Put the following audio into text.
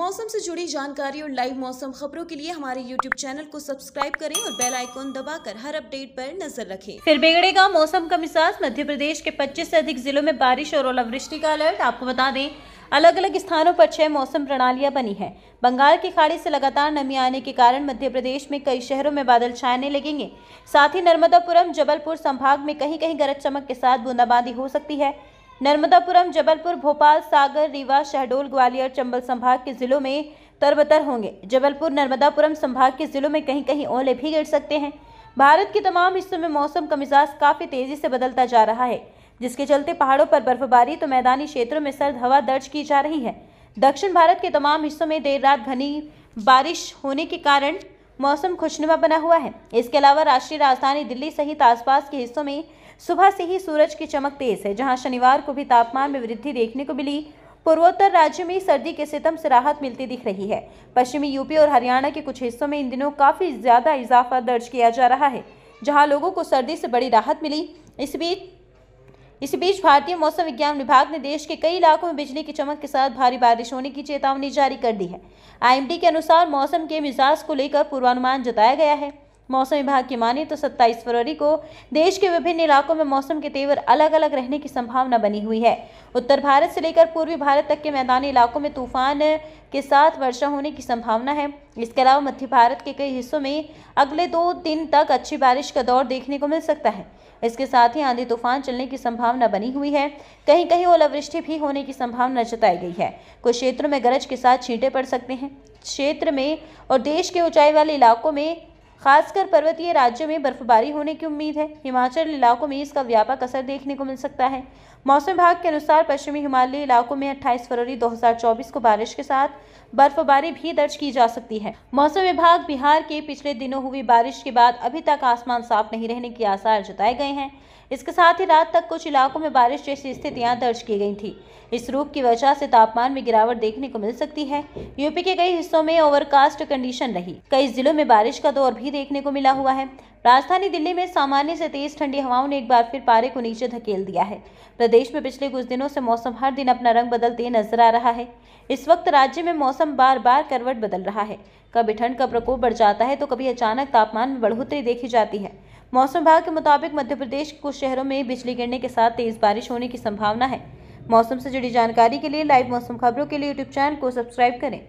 मौसम से जुड़ी जानकारी और लाइव मौसम खबरों के लिए हमारे यूट्यूब चैनल को सब्सक्राइब करें और बेल आइकॉन दबाकर हर अपडेट पर नजर रखें फिर बिगड़ेगा मौसम का मिजाज मध्य प्रदेश के 25 से अधिक जिलों में बारिश और ओलावृष्टि का अलर्ट आपको बता दें अलग अलग स्थानों पर छह मौसम प्रणालियां बनी है बंगाल की खाड़ी से लगातार नमी आने के कारण मध्य प्रदेश में कई शहरों में बादल छाने लगेंगे साथ ही नर्मदापुरम जबलपुर संभाग में कहीं कहीं गरज चमक के साथ बूंदाबांदी हो सकती है नर्मदापुरम जबलपुर भोपाल सागर रीवा शहडोल ग्वालियर चंबल संभाग के जिलों में तरबतर होंगे जबलपुर नर्मदापुरम संभाग के जिलों में कहीं कहीं ओले भी गिर सकते हैं भारत के तमाम हिस्सों में मौसम का मिजाज काफ़ी तेज़ी से बदलता जा रहा है जिसके चलते पहाड़ों पर बर्फबारी तो मैदानी क्षेत्रों में सर्द हवा दर्ज की जा रही है दक्षिण भारत के तमाम हिस्सों में देर रात घनी बारिश होने के कारण मौसम खुशनुमा बना हुआ है इसके अलावा राष्ट्रीय राजधानी दिल्ली सहित आसपास के हिस्सों में सुबह से ही सूरज की चमक तेज है जहां शनिवार को भी तापमान में वृद्धि देखने को मिली पूर्वोत्तर राज्य में सर्दी के सितम से राहत मिलती दिख रही है पश्चिमी यूपी और हरियाणा के कुछ हिस्सों में इन दिनों काफ़ी ज़्यादा इजाफा दर्ज किया जा रहा है जहाँ लोगों को सर्दी से बड़ी राहत मिली इस बीच इस बीच भारतीय मौसम विज्ञान विभाग ने देश के कई इलाकों में बिजली की चमक के साथ भारी बारिश होने की चेतावनी जारी कर दी है आईएमडी के अनुसार मौसम के मिजाज को लेकर पूर्वानुमान जताया गया है मौसम विभाग की माने तो 27 फरवरी को देश के विभिन्न इलाकों में मौसम के तेवर अलग अलग रहने की संभावना बनी हुई है उत्तर भारत से लेकर पूर्वी भारत तक के मैदानी इलाकों में तूफान के साथ वर्षा होने की संभावना है इसके अलावा मध्य भारत के कई हिस्सों में अगले दो दिन तक अच्छी बारिश का दौर देखने को मिल सकता है इसके साथ ही आंधी तूफान चलने की संभावना बनी हुई है कहीं कहीं ओलावृष्टि भी होने की संभावना जताई गई है कुछ क्षेत्रों में गरज के साथ छींटे पड़ सकते हैं क्षेत्र में और देश के ऊंचाई वाले इलाकों में खासकर पर्वतीय राज्यों में बर्फबारी होने की उम्मीद है हिमाचल इलाकों में इसका व्यापक असर देखने को मिल सकता है मौसम विभाग के अनुसार पश्चिमी हिमालयी इलाकों में 28 फरवरी 2024 को बारिश के साथ बर्फबारी भी दर्ज की जा सकती है मौसम विभाग बिहार के पिछले दिनों हुई बारिश के बाद अभी तक आसमान साफ नहीं रहने के आसार जताए गए हैं इसके साथ ही रात तक कुछ इलाकों में बारिश जैसी स्थितियां दर्ज की गई थी इस रूप की वजह से तापमान में गिरावट देखने को मिल सकती है यूपी के कई हिस्सों में ओवरकास्ट कंडीशन रही कई जिलों में बारिश का दौर भी देखने को मिला हुआ है राजधानी दिल्ली में सामान्य से तेज ठंडी हवाओं ने एक बार फिर पारे को नीचे धकेल दिया है प्रदेश में पिछले कुछ दिनों से मौसम हर दिन अपना रंग बदलते नजर आ रहा है इस वक्त राज्य में मौसम बार बार करवट बदल रहा है कभी ठंड का प्रकोप बढ़ जाता है तो कभी अचानक तापमान में बढ़ोतरी देखी जाती है मौसम विभाग के मुताबिक मध्य प्रदेश के कुछ शहरों में बिजली गिरने के साथ तेज बारिश होने की संभावना है मौसम से जुड़ी जानकारी के लिए लाइव मौसम खबरों के लिए यूट्यूब चैनल को सब्सक्राइब करें